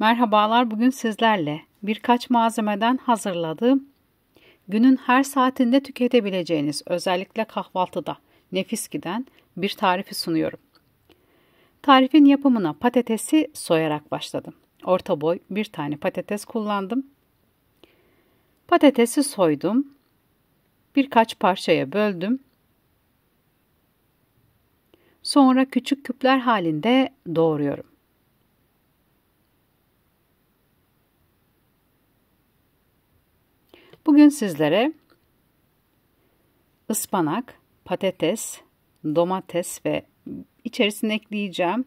Merhabalar bugün sizlerle birkaç malzemeden hazırladığım günün her saatinde tüketebileceğiniz özellikle kahvaltıda nefis giden bir tarifi sunuyorum. Tarifin yapımına patatesi soyarak başladım. Orta boy bir tane patates kullandım. Patatesi soydum. Birkaç parçaya böldüm. Sonra küçük küpler halinde doğruyorum. Bugün sizlere ıspanak, patates, domates ve içerisine ekleyeceğim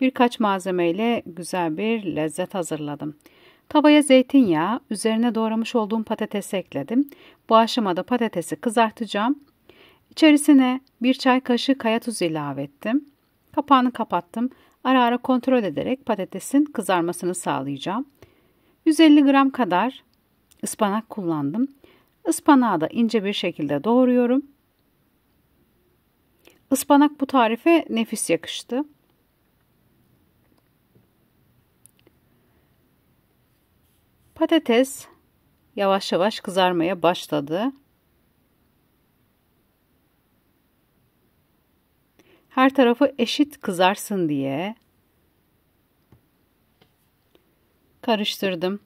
birkaç malzemeyle güzel bir lezzet hazırladım. Tavaya zeytinyağı, üzerine doğramış olduğum patates ekledim. Bu aşamada patatesi kızartacağım. İçerisine bir çay kaşığı kaya tuzu ilave ettim. Kapağını kapattım. Ara ara kontrol ederek patatesin kızarmasını sağlayacağım. 150 gram kadar ıspanak kullandım. Ispanağı da ince bir şekilde doğruyorum. Ispanak bu tarife nefis yakıştı. Patates yavaş yavaş kızarmaya başladı. Her tarafı eşit kızarsın diye karıştırdım.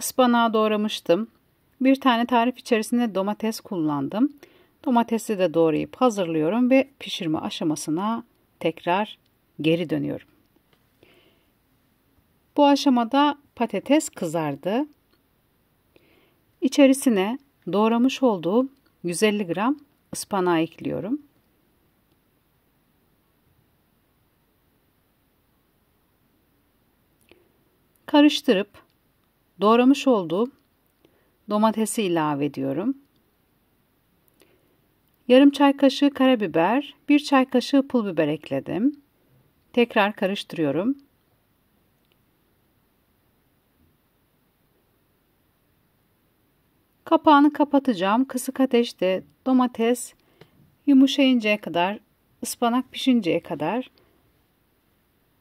Ispanağı doğramıştım. Bir tane tarif içerisinde domates kullandım. Domatesi de doğrayıp hazırlıyorum ve pişirme aşamasına tekrar geri dönüyorum. Bu aşamada patates kızardı. İçerisine doğramış olduğum 150 gram ıspanağı ekliyorum. Karıştırıp Doğramış olduğum domatesi ilave ediyorum. Yarım çay kaşığı karabiber, bir çay kaşığı pul biber ekledim. Tekrar karıştırıyorum. Kapağını kapatacağım. Kısık ateşte domates yumuşayıncaya kadar, ıspanak pişinceye kadar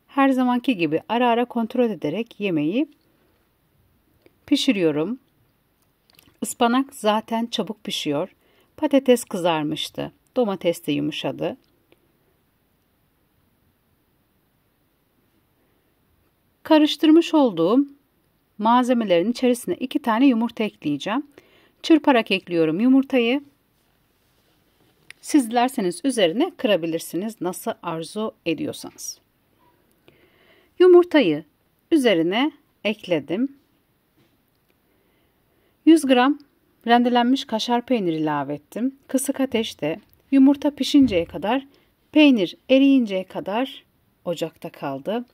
her zamanki gibi ara ara kontrol ederek yemeği Pişiriyorum. Ispanak zaten çabuk pişiyor. Patates kızarmıştı. Domates de yumuşadı. Karıştırmış olduğum malzemelerin içerisine iki tane yumurta ekleyeceğim. Çırparak ekliyorum yumurtayı. Siz dilerseniz üzerine kırabilirsiniz nasıl arzu ediyorsanız. Yumurtayı üzerine ekledim. 100 gram rendelenmiş kaşar peyniri ilave ettim. Kısık ateşte yumurta pişinceye kadar, peynir eriyinceye kadar ocakta kaldı.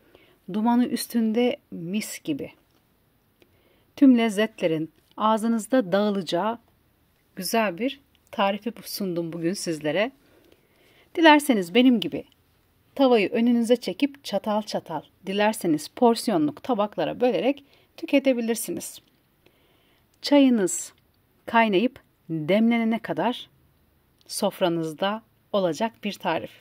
Dumanı üstünde mis gibi. Tüm lezzetlerin ağzınızda dağılacağı güzel bir tarifi sundum bugün sizlere. Dilerseniz benim gibi tavayı önünüze çekip çatal çatal, dilerseniz porsiyonluk tabaklara bölerek tüketebilirsiniz. Çayınız kaynayıp demlenene kadar sofranızda olacak bir tarif.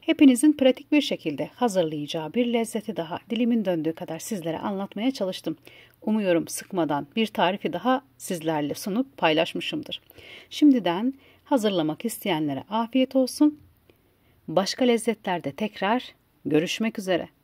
Hepinizin pratik bir şekilde hazırlayacağı bir lezzeti daha dilimin döndüğü kadar sizlere anlatmaya çalıştım. Umuyorum sıkmadan bir tarifi daha sizlerle sunup paylaşmışımdır. Şimdiden hazırlamak isteyenlere afiyet olsun. Başka lezzetlerde tekrar görüşmek üzere.